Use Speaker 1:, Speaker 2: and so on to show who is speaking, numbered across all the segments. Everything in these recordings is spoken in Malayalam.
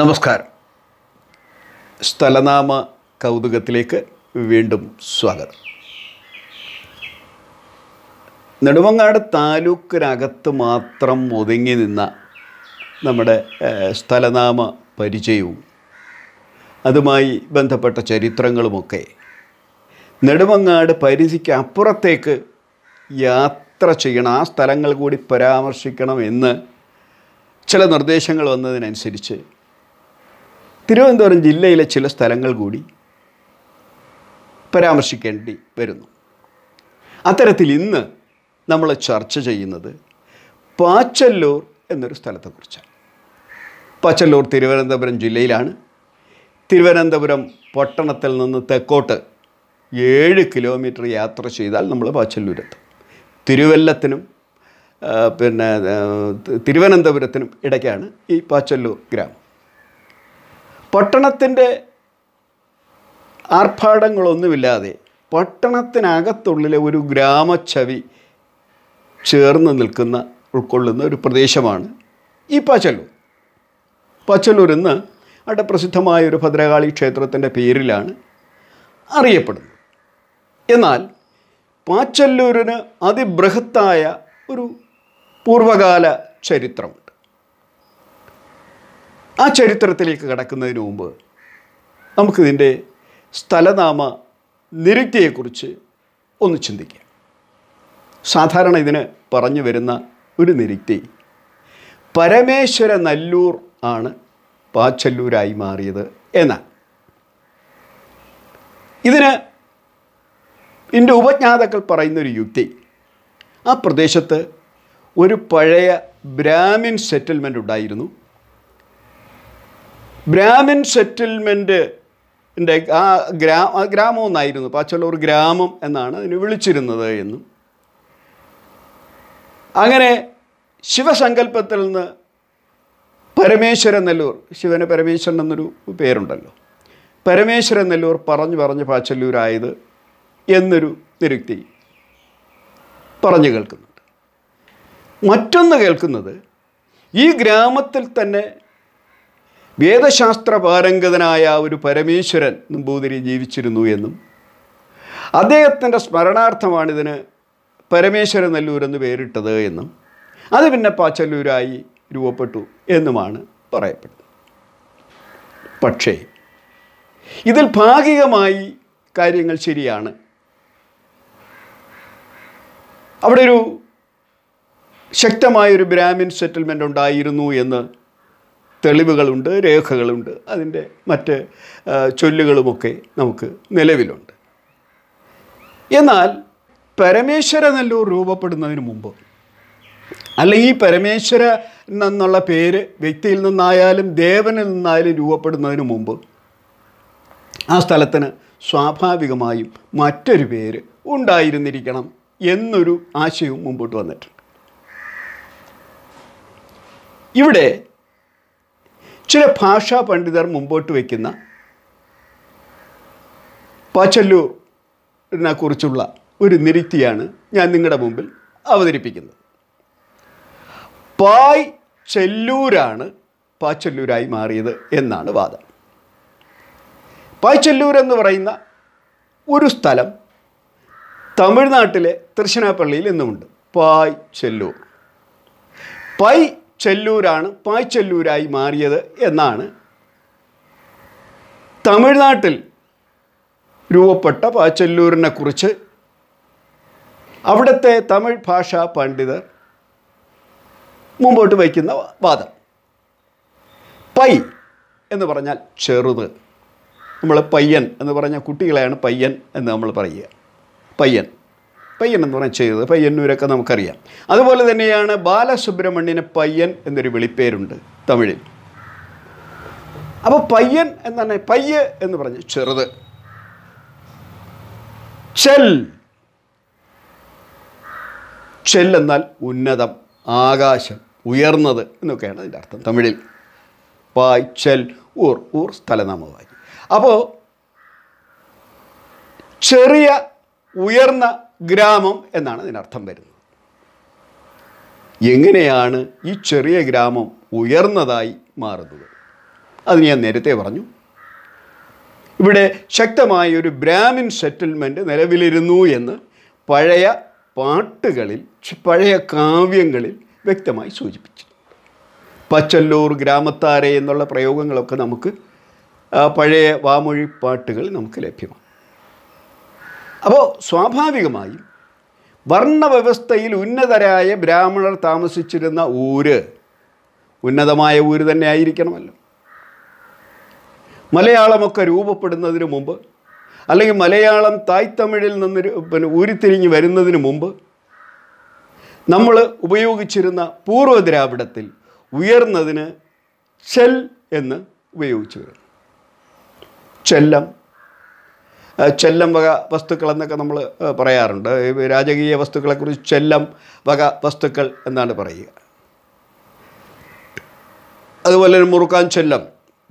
Speaker 1: നമസ്കാരം സ്ഥലനാമ കൗതുകത്തിലേക്ക് വീണ്ടും സ്വാഗതം നെടുമങ്ങാട് താലൂക്കിനകത്ത് മാത്രം ഒതുങ്ങി നിന്ന നമ്മുടെ സ്ഥലനാമ പരിചയവും അതുമായി ബന്ധപ്പെട്ട ചരിത്രങ്ങളുമൊക്കെ നെടുമങ്ങാട് പരിധിക്ക് അപ്പുറത്തേക്ക് യാത്ര ചെയ്യണം ആ സ്ഥലങ്ങൾ കൂടി പരാമർശിക്കണം എന്ന് ചില നിർദ്ദേശങ്ങൾ വന്നതിനനുസരിച്ച് തിരുവനന്തപുരം ജില്ലയിലെ ചില സ്ഥലങ്ങൾ കൂടി പരാമർശിക്കേണ്ടി വരുന്നു അത്തരത്തിൽ ഇന്ന് നമ്മൾ ചർച്ച ചെയ്യുന്നത് പാച്ചല്ലൂർ എന്നൊരു സ്ഥലത്തെക്കുറിച്ചാണ് പാച്ചല്ലൂർ തിരുവനന്തപുരം ജില്ലയിലാണ് തിരുവനന്തപുരം പട്ടണത്തിൽ നിന്ന് തെക്കോട്ട് ഏഴ് കിലോമീറ്റർ യാത്ര ചെയ്താൽ നമ്മൾ പാച്ചല്ലൂരെത്തും തിരുവല്ലത്തിനും പിന്നെ തിരുവനന്തപുരത്തിനും ഇടയ്ക്കാണ് ഈ പാച്ചല്ലൂർ ഗ്രാമം പട്ടണത്തിൻ്റെ ആർഭാടങ്ങളൊന്നുമില്ലാതെ പട്ടണത്തിനകത്തുള്ളിലെ ഒരു ഗ്രാമച്ചവി ചേർന്ന് നിൽക്കുന്ന ഉൾക്കൊള്ളുന്ന ഒരു പ്രദേശമാണ് ഈ പച്ചലൂർ പച്ചലൂർ ഇന്ന് അവിടെ പ്രസിദ്ധമായ ഒരു ഭദ്രകാളി ക്ഷേത്രത്തിൻ്റെ പേരിലാണ് അറിയപ്പെടുന്നത് എന്നാൽ പാച്ചല്ലൂരിന് അതിബൃഹത്തായ ഒരു പൂർവകാല ചരിത്രം ആ ചരിത്രത്തിലേക്ക് കടക്കുന്നതിന് മുമ്പ് നമുക്കിതിൻ്റെ സ്ഥലനാമ നിരുക്തിയെക്കുറിച്ച് ഒന്ന് ചിന്തിക്കാം സാധാരണ ഇതിന് പറഞ്ഞു വരുന്ന ഒരു നിരുക്തി പരമേശ്വര നല്ലൂർ ആണ് പാച്ചല്ലൂരായി മാറിയത് എന്ന ഇതിന് എൻ്റെ ഉപജ്ഞാതാക്കൾ പറയുന്നൊരു യുക്തി ആ പ്രദേശത്ത് ഒരു പഴയ ബ്രാഹ്മിൻ സെറ്റിൽമെൻ്റ് ഉണ്ടായിരുന്നു ബ്രാഹ്മിൻ എൻ്റെ ആ ഗ്രാ ഗ്രാമം ഒന്നായിരുന്നു പാച്ചലൂർ ഗ്രാമം എന്നാണ് അതിന് വിളിച്ചിരുന്നത് എന്നും അങ്ങനെ ശിവസങ്കല്പത്തിൽ നിന്ന് പരമേശ്വര നെല്ലൂർ ശിവന് പരമേശ്വരൻ എന്നൊരു പേരുണ്ടല്ലോ പരമേശ്വര നെല്ലൂർ പറഞ്ഞു പറഞ്ഞ് പാച്ചല്ലൂരായത് എന്നൊരു നിരുക്തി പറഞ്ഞു കേൾക്കുന്നുണ്ട് മറ്റൊന്ന് കേൾക്കുന്നത് ഈ ഗ്രാമത്തിൽ തന്നെ വേദശാസ്ത്ര പാരംഗതനായ ഒരു പരമേശ്വരൻ നമ്പൂതിരി ജീവിച്ചിരുന്നു എന്നും അദ്ദേഹത്തിൻ്റെ സ്മരണാർത്ഥമാണിതിന് പരമേശ്വര നെല്ലൂർ എന്ന് പേരിട്ടത് എന്നും അത് പിന്നെ പാച്ചല്ലൂരായി രൂപപ്പെട്ടു എന്നുമാണ് പറയപ്പെടുന്നത് പക്ഷേ ഇതിൽ ഭാഗികമായി കാര്യങ്ങൾ ശരിയാണ് അവിടെ ഒരു ശക്തമായൊരു ബ്രാഹ്മിൻ സെറ്റിൽമെൻ്റ് ഉണ്ടായിരുന്നു എന്ന് തെളിവുകളുണ്ട് രേഖകളുണ്ട് അതിൻ്റെ മറ്റ് ചൊല്ലുകളുമൊക്കെ നമുക്ക് നിലവിലുണ്ട് എന്നാൽ പരമേശ്വര നല്ലൂർ രൂപപ്പെടുന്നതിന് മുമ്പ് അല്ലെങ്കിൽ പരമേശ്വര എന്നുള്ള പേര് വ്യക്തിയിൽ നിന്നായാലും ദേവനിൽ നിന്നായാലും രൂപപ്പെടുന്നതിന് മുമ്പ് ആ സ്ഥലത്തിന് സ്വാഭാവികമായും മറ്റൊരു പേര് ഉണ്ടായിരുന്നിരിക്കണം എന്നൊരു ആശയവും മുമ്പോട്ട് വന്നിട്ടുണ്ട് ഇവിടെ ചില ഭാഷാ പണ്ഡിതർ മുമ്പോട്ട് വയ്ക്കുന്ന പാച്ചല്ലൂരിനെ കുറിച്ചുള്ള ഒരു നിരുക്തിയാണ് ഞാൻ നിങ്ങളുടെ മുമ്പിൽ അവതരിപ്പിക്കുന്നത് പായ് ചെല്ലൂരാണ് പാച്ചല്ലൂരായി മാറിയത് എന്നാണ് വാദം പായ്ച്ചല്ലൂർ എന്ന് പറയുന്ന ഒരു സ്ഥലം തമിഴ്നാട്ടിലെ തൃശ്ശനാപ്പള്ളിയിൽ ഇന്നുമുണ്ട് പായ് ചെല്ലൂർ പൈ ചെല്ലൂരാണ് പായ്ച്ചെല്ലൂരായി മാറിയത് എന്നാണ് തമിഴ്നാട്ടിൽ രൂപപ്പെട്ട പായ്ച്ചെല്ലൂരിനെ കുറിച്ച് അവിടുത്തെ തമിഴ് ഭാഷാ പണ്ഡിതർ മുമ്പോട്ട് വയ്ക്കുന്ന വാദം പൈ എന്ന് പറഞ്ഞാൽ ചെറുത് നമ്മൾ പയ്യൻ എന്ന് പറഞ്ഞാൽ കുട്ടികളെയാണ് പയ്യൻ എന്ന് നമ്മൾ പറയുക പയ്യൻ പയ്യൻ എന്ന് പറഞ്ഞാൽ ചെയ്തത് പയ്യന്നൂരൊക്കെ നമുക്കറിയാം അതുപോലെ തന്നെയാണ് ബാലസുബ്രഹ്മണ്യന് പയ്യൻ എന്നൊരു വിളിപ്പേരുണ്ട് തമിഴിൽ അപ്പോൾ പയ്യൻ എന്നാണ് പയ്യ എന്ന് പറഞ്ഞ് ചെറുത് ചെൽ ചെൽ എന്നാൽ ഉന്നതം ആകാശം ഉയർന്നത് എന്നൊക്കെയാണ് അതിൻ്റെ അർത്ഥം തമിഴിൽ പായ് ചെൽ ഊർ ഊർ സ്ഥലനാമമായി അപ്പോൾ ചെറിയ ഉയർന്ന ഗ്രാമം എന്നാണ് അതിനർത്ഥം വരുന്നത് എങ്ങനെയാണ് ഈ ചെറിയ ഗ്രാമം ഉയർന്നതായി മാറുന്നത് അത് ഞാൻ നേരത്തെ പറഞ്ഞു ഇവിടെ ശക്തമായ ഒരു ബ്രാഹ്മിൻ സെറ്റിൽമെൻ്റ് നിലവിലിരുന്നു എന്ന് പഴയ പാട്ടുകളിൽ പഴയ കാവ്യങ്ങളിൽ വ്യക്തമായി സൂചിപ്പിച്ചു പച്ചല്ലൂർ ഗ്രാമത്താരെ എന്നുള്ള പ്രയോഗങ്ങളൊക്കെ നമുക്ക് പഴയ വാമൊഴി പാട്ടുകൾ നമുക്ക് ലഭ്യമാണ് അപ്പോൾ സ്വാഭാവികമായും വർണ്ണവ്യവസ്ഥയിൽ ഉന്നതരായ ബ്രാഹ്മണർ താമസിച്ചിരുന്ന ഊര് ഉന്നതമായ ഊര് തന്നെ ആയിരിക്കണമല്ലോ മലയാളമൊക്കെ രൂപപ്പെടുന്നതിന് മുമ്പ് അല്ലെങ്കിൽ മലയാളം തായ്തമിഴിൽ നിന്ന് പിന്നെ ഉരുത്തിരിഞ്ഞ് വരുന്നതിന് മുമ്പ് നമ്മൾ ഉപയോഗിച്ചിരുന്ന പൂർവ്വ ദ്രാവിഡത്തിൽ ഉയർന്നതിന് ചെൽ എന്ന് ഉപയോഗിച്ചു വരുന്നു ചെല്ലം ചെല്ലം വക വസ്തുക്കൾ എന്നൊക്കെ നമ്മൾ പറയാറുണ്ട് രാജകീയ വസ്തുക്കളെക്കുറിച്ച് ചെല്ലം വക വസ്തുക്കൾ എന്നാണ് പറയുക അതുപോലെ തന്നെ മുറുക്കാൻ ചെല്ലം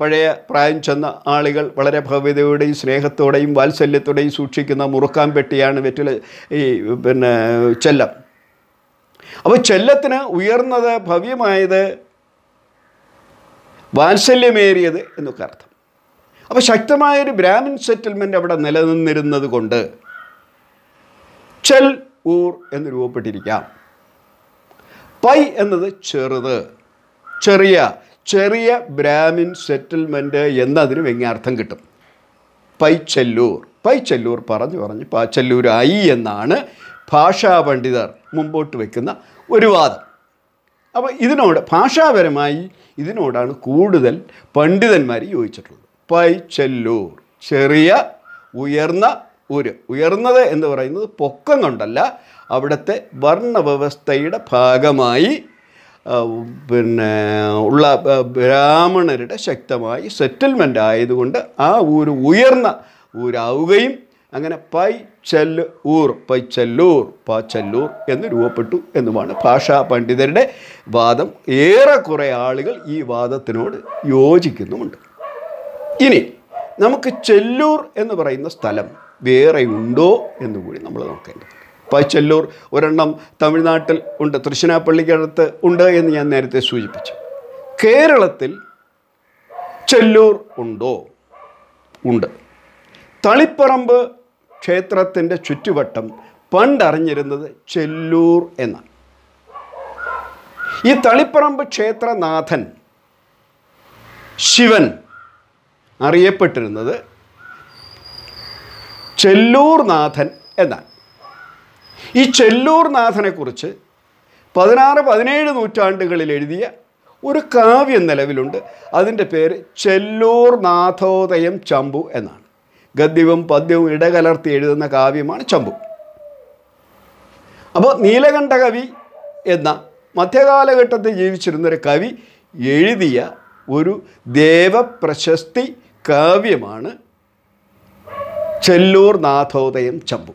Speaker 1: പഴയ പ്രായം ചെന്ന ആളുകൾ വളരെ ഭവ്യതയോടെയും സ്നേഹത്തോടെയും വാത്സല്യത്തോടെയും സൂക്ഷിക്കുന്ന മുറുക്കാൻ പെട്ടിയാണ് വെറ്റിൽ ഈ പിന്നെ ചെല്ലം അപ്പോൾ ചെല്ലത്തിന് ഉയർന്നത് ഭവ്യമായത് വാത്സല്യമേറിയത് എന്നൊക്കെ അർത്ഥം അപ്പോൾ ശക്തമായൊരു ബ്രാഹ്മിൻ സെറ്റിൽമെൻ്റ് അവിടെ നിലനിന്നിരുന്നത് കൊണ്ട് ചെൽ ഊർ എന്ന് രൂപപ്പെട്ടിരിക്കാം പൈ എന്നത് ചെറുത് ചെറിയ ചെറിയ ബ്രാഹ്മിൻ സെറ്റിൽമെൻറ്റ് എന്നതിന് വ്യങ്ങാർത്ഥം കിട്ടും പൈ ചെല്ലൂർ പറഞ്ഞു പറഞ്ഞ് പാച്ചെല്ലൂരായി എന്നാണ് ഭാഷാ പണ്ഡിതർ മുമ്പോട്ട് വയ്ക്കുന്ന ഒരു വാദം അപ്പോൾ ഇതിനോട് ഭാഷാപരമായി ഇതിനോടാണ് കൂടുതൽ പണ്ഡിതന്മാർ യോജിച്ചിട്ടുള്ളത് ചെല്ലൂർ ചെറിയ ഉയർന്ന ഊര് ഉയർന്നത് എന്ന് പറയുന്നത് പൊക്കം കൊണ്ടല്ല അവിടുത്തെ വർണ്ണവ്യവസ്ഥയുടെ ഭാഗമായി പിന്നെ ഉള്ള ബ്രാഹ്മണരുടെ ശക്തമായി സെറ്റിൽമെൻ്റ് ആയതുകൊണ്ട് ആ ഊര് ഉയർന്ന ഊരാവുകയും അങ്ങനെ പൈ ചെല്ല് ഊർ പ ചെല്ലൂർ എന്ന് രൂപപ്പെട്ടു എന്നുമാണ് ഭാഷാ പണ്ഡിതരുടെ വാദം ഏറെക്കുറെ ആളുകൾ ഈ വാദത്തിനോട് യോജിക്കുന്നുമുണ്ട് ഇനി നമുക്ക് ചെല്ലൂർ എന്ന് പറയുന്ന സ്ഥലം വേറെ ഉണ്ടോ എന്ന് കൂടി നമ്മൾ നോക്കേണ്ടത് ഇപ്പോൾ ചെല്ലൂർ ഒരെണ്ണം തമിഴ്നാട്ടിൽ ഉണ്ട് തൃശ്ശനാപ്പള്ളിക്കടുത്ത് ഉണ്ട് എന്ന് ഞാൻ നേരത്തെ സൂചിപ്പിച്ചു കേരളത്തിൽ ചെല്ലൂർ ഉണ്ടോ ഉണ്ട് തളിപ്പറമ്പ് ക്ഷേത്രത്തിൻ്റെ ചുറ്റുവട്ടം പണ്ടറിഞ്ഞിരുന്നത് ചെല്ലൂർ എന്നാണ് ഈ തളിപ്പറമ്പ് ക്ഷേത്രനാഥൻ ശിവൻ അറിയപ്പെട്ടിരുന്നത് ചെല്ലൂർനാഥൻ എന്നാണ് ഈ ചെല്ലൂർനാഥനെക്കുറിച്ച് പതിനാറ് പതിനേഴ് നൂറ്റാണ്ടുകളിൽ എഴുതിയ ഒരു കാവ്യം നിലവിലുണ്ട് അതിൻ്റെ പേര് ചെല്ലൂർ നാഥോദയം ചമ്പു എന്നാണ് ഗദ്യവും പദ്യവും ഇടകലർത്തി എഴുതുന്ന കാവ്യമാണ് ചമ്പു അപ്പോൾ നീലകണ്ഠകവി എന്ന മധ്യകാലഘട്ടത്തിൽ ജീവിച്ചിരുന്നൊരു കവി എഴുതിയ ഒരു ദേവപ്രശസ്തി കാവ്യമാണ് ചെല്ലൂർ നാഥോദയം ചമ്പു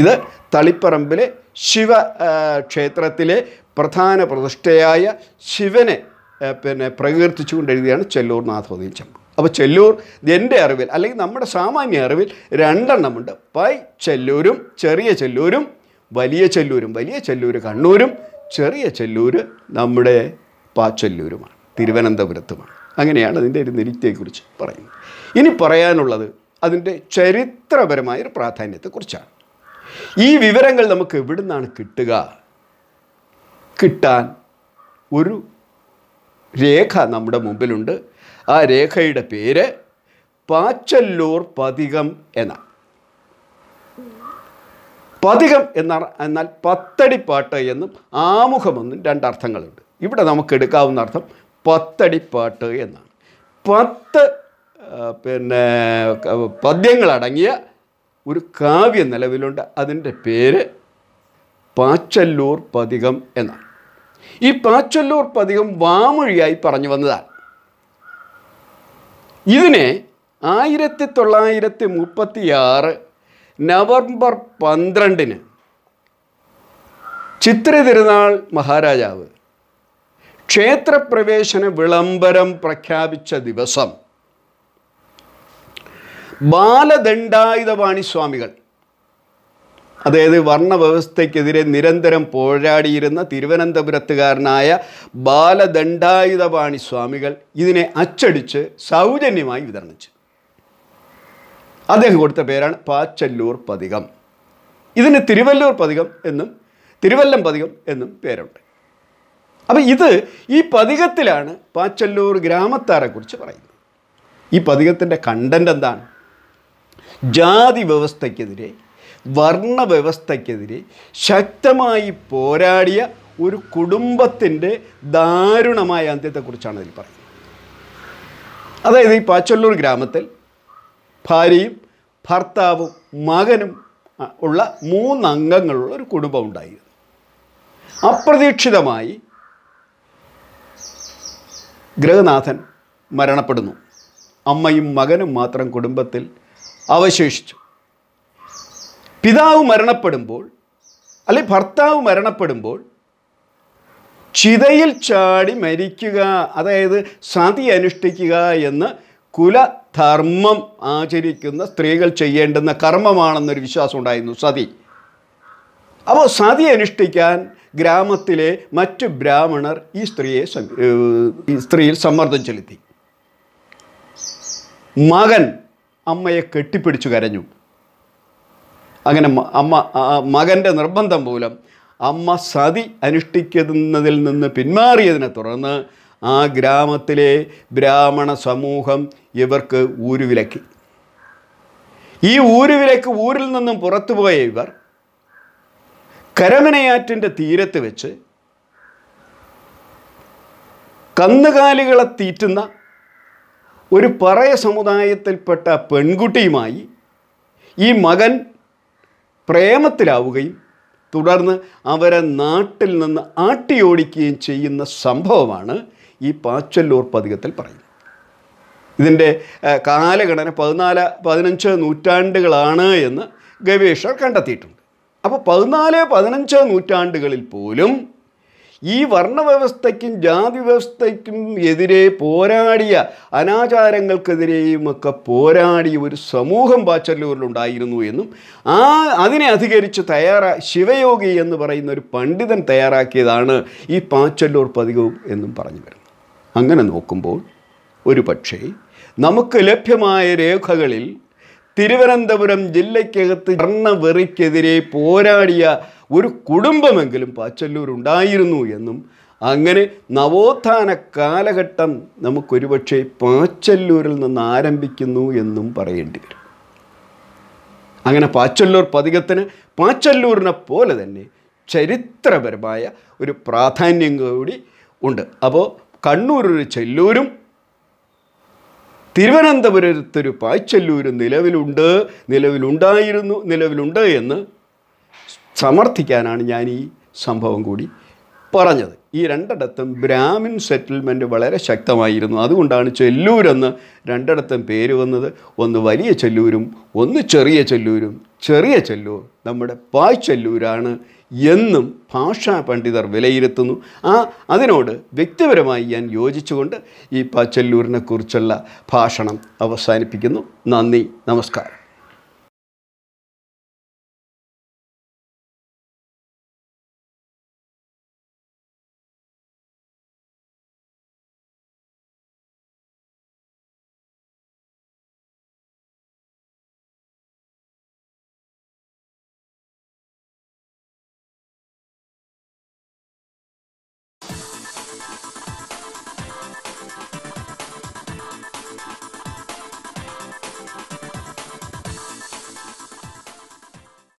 Speaker 1: ഇത് തളിപ്പറമ്പിലെ ശിവ ക്ഷേത്രത്തിലെ പ്രധാന പ്രതിഷ്ഠയായ ശിവനെ പിന്നെ പ്രകീർത്തിച്ചുകൊണ്ട് എഴുതിയാണ് ചെല്ലൂർ നാഥോദയം ചമ്പു അപ്പോൾ ചെല്ലൂർ എൻ്റെ അറിവിൽ അല്ലെങ്കിൽ നമ്മുടെ സാമാന്യ അറിവിൽ രണ്ടെണ്ണമുണ്ട് പൈ ചെല്ലൂരും ചെറിയ ചെല്ലൂരും വലിയ ചെല്ലൂരും വലിയ ചെല്ലൂർ കണ്ണൂരും ചെറിയ ചെല്ലൂർ നമ്മുടെ പാച്ചെല്ലൂരുമാണ് തിരുവനന്തപുരത്തുമാണ് അങ്ങനെയാണ് അതിൻ്റെ ഒരു നിരുത്തിയെക്കുറിച്ച് പറയുന്നത് ഇനി പറയാനുള്ളത് അതിൻ്റെ ചരിത്രപരമായ ഒരു പ്രാധാന്യത്തെക്കുറിച്ചാണ് ഈ വിവരങ്ങൾ നമുക്ക് എവിടുന്നാണ് കിട്ടുക കിട്ടാൻ ഒരു രേഖ നമ്മുടെ മുമ്പിലുണ്ട് ആ രേഖയുടെ പേര് പാച്ചല്ലൂർ പതികം എന്ന പതികം എന്നാ എന്നാൽ പത്തടിപ്പാട്ട് എന്നും ആമുഖമെന്നും രണ്ടർത്ഥങ്ങളുണ്ട് ഇവിടെ നമുക്ക് എടുക്കാവുന്ന അർത്ഥം പത്തടിപ്പാട്ട് എന്നാണ് പത്ത് പിന്നെ പദ്യങ്ങളടങ്ങിയ ഒരു കാവ്യം നിലവിലുണ്ട് അതിൻ്റെ പേര് പാച്ചല്ലൂർ പതികം എന്നാണ് ഈ പാച്ചല്ലൂർ പതികം വാമൊഴിയായി പറഞ്ഞു വന്നതാണ് ഇതിനെ ആയിരത്തി തൊള്ളായിരത്തി മുപ്പത്തിയാറ് നവംബർ പന്ത്രണ്ടിന് ചിത്ര തിരുനാൾ മഹാരാജാവ് ക്ഷേത്രപ്രവേശന വിളംബരം പ്രഖ്യാപിച്ച ദിവസം ബാലദണ്ഡായുധപാണി സ്വാമികൾ അതായത് വർണ്ണവ്യവസ്ഥയ്ക്കെതിരെ നിരന്തരം പോരാടിയിരുന്ന തിരുവനന്തപുരത്തുകാരനായ ബാലദണ്ഡായുധപാണി സ്വാമികൾ ഇതിനെ അച്ചടിച്ച് സൗജന്യമായി വിതരണം ചെയ്തു അദ്ദേഹം കൊടുത്ത പേരാണ് പാച്ചല്ലൂർ പതികം ഇതിന് തിരുവല്ലൂർ പതികം എന്നും തിരുവല്ലം പതികം എന്നും പേരുണ്ട് അപ്പം ഇത് ഈ പതികത്തിലാണ് പാച്ചല്ലൂർ ഗ്രാമത്താരെക്കുറിച്ച് പറയുന്നത് ഈ പതികത്തിൻ്റെ കണ്ടൻ്റ് എന്താണ് ജാതി വ്യവസ്ഥയ്ക്കെതിരെ വർണ്ണ ശക്തമായി പോരാടിയ ഒരു കുടുംബത്തിൻ്റെ ദാരുണമായ അന്ത്യത്തെക്കുറിച്ചാണ് ഇതിൽ പറയുന്നത് അതായത് ഈ പാച്ചല്ലൂർ ഗ്രാമത്തിൽ ഭാര്യയും ഭർത്താവും മകനും ഉള്ള മൂന്നംഗങ്ങളുള്ള ഒരു കുടുംബം ഉണ്ടായിരുന്നു അപ്രതീക്ഷിതമായി ഗൃഹനാഥൻ മരണപ്പെടുന്നു അമ്മയും മകനും മാത്രം കുടുംബത്തിൽ അവശേഷിച്ചു പിതാവ് മരണപ്പെടുമ്പോൾ അല്ലെ ഭർത്താവ് മരണപ്പെടുമ്പോൾ ചിതയിൽ ചാടി മരിക്കുക അതായത് സതി അനുഷ്ഠിക്കുക എന്ന് കുലധർമ്മം ആചരിക്കുന്ന സ്ത്രീകൾ ചെയ്യേണ്ടുന്ന കർമ്മമാണെന്നൊരു വിശ്വാസം ഉണ്ടായിരുന്നു സതി അപ്പോൾ സതി അനുഷ്ഠിക്കാൻ ഗ്രാമത്തിലെ മറ്റ് ബ്രാഹ്മണർ ഈ സ്ത്രീയെ ഈ സ്ത്രീയിൽ സമ്മർദ്ദം ചെലുത്തി മകൻ അമ്മയെ കെട്ടിപ്പിടിച്ചു കരഞ്ഞു അങ്ങനെ അമ്മ മകൻ്റെ നിർബന്ധം മൂലം അമ്മ സതി അനുഷ്ഠിക്കുന്നതിൽ നിന്ന് പിന്മാറിയതിനെ തുടർന്ന് ആ ഗ്രാമത്തിലെ ബ്രാഹ്മണ സമൂഹം ഇവർക്ക് ഊരുവിലക്കി ഈ ഊരുവിലേക്ക് ഊരിൽ നിന്നും പുറത്തുപോയ ഇവർ കരമനയാറ്റിൻ്റെ തീരത്ത് വെച്ച് കന്നുകാലികളെ തീറ്റുന്ന ഒരു പറയ സമുദായത്തിൽപ്പെട്ട പെൺകുട്ടിയുമായി ഈ മകൻ പ്രേമത്തിലാവുകയും തുടർന്ന് അവരെ നാട്ടിൽ നിന്ന് ആട്ടിയോടിക്കുകയും ചെയ്യുന്ന സംഭവമാണ് ഈ പാച്ചല്ലൂർ പതികത്തിൽ പറയുന്നത് ഇതിൻ്റെ കാലഘടന പതിനാല് പതിനഞ്ച് നൂറ്റാണ്ടുകളാണ് എന്ന് ഗവേഷകർ കണ്ടെത്തിയിട്ടുണ്ട് അപ്പോൾ പതിനാല് പതിനഞ്ച് നൂറ്റാണ്ടുകളിൽ പോലും ഈ വർണ്ണവ്യവസ്ഥയ്ക്കും ജാതി വ്യവസ്ഥയ്ക്കും എതിരെ പോരാടിയ അനാചാരങ്ങൾക്കെതിരെയും ഒക്കെ പോരാടിയ ഒരു സമൂഹം ബാച്ചല്ലൂരിലുണ്ടായിരുന്നു എന്നും ആ അതിനെ അധികരിച്ച് തയ്യാറാ ശിവയോഗി എന്ന് പറയുന്ന ഒരു പണ്ഡിതൻ തയ്യാറാക്കിയതാണ് ഈ പാച്ചല്ലൂർ പതികവും എന്നും പറഞ്ഞു വരുന്നു അങ്ങനെ നോക്കുമ്പോൾ ഒരു പക്ഷേ നമുക്ക് ലഭ്യമായ രേഖകളിൽ തിരുവനന്തപുരം ജില്ലയ്ക്കകത്ത് ഭരണവെറിക്കെതിരെ പോരാടിയ ഒരു കുടുംബമെങ്കിലും പാച്ചല്ലൂർ ഉണ്ടായിരുന്നു എന്നും അങ്ങനെ നവോത്ഥാന കാലഘട്ടം നമുക്കൊരുപക്ഷെ പാച്ചല്ലൂരിൽ നിന്ന് ആരംഭിക്കുന്നു എന്നും പറയേണ്ടി വരും അങ്ങനെ പാച്ചല്ലൂർ പതികത്തിന് പാച്ചല്ലൂരിനെ പോലെ തന്നെ ചരിത്രപരമായ ഒരു പ്രാധാന്യം കൂടി ഉണ്ട് അപ്പോൾ കണ്ണൂർ ഒരു ചെല്ലൂരും തിരുവനന്തപുരത്തൊരു പായ്ച്ചല്ലൂര് നിലവിലുണ്ട് നിലവിലുണ്ടായിരുന്നു നിലവിലുണ്ട് എന്ന് സമർത്ഥിക്കാനാണ് ഞാൻ ഈ സംഭവം കൂടി പറഞ്ഞത് ഈ രണ്ടിടത്തും ബ്രാഹ്മിൻ സെറ്റിൽമെൻറ്റ് വളരെ ശക്തമായിരുന്നു അതുകൊണ്ടാണ് ചെല്ലൂരെന്ന് രണ്ടിടത്തും പേര് വന്നത് ഒന്ന് വലിയ ചെല്ലൂരും ഒന്ന് ചെറിയ ചെല്ലൂരും ചെറിയ ചെല്ലൂർ നമ്മുടെ ചെല്ലൂരാണ് എന്നും ഭാഷാ പണ്ഡിതർ വിലയിരുത്തുന്നു ആ അതിനോട് വ്യക്തിപരമായി ഞാൻ യോജിച്ചുകൊണ്ട് ഈ പാച്ചെല്ലൂരിനെക്കുറിച്ചുള്ള ഭാഷണം അവസാനിപ്പിക്കുന്നു നന്ദി നമസ്കാരം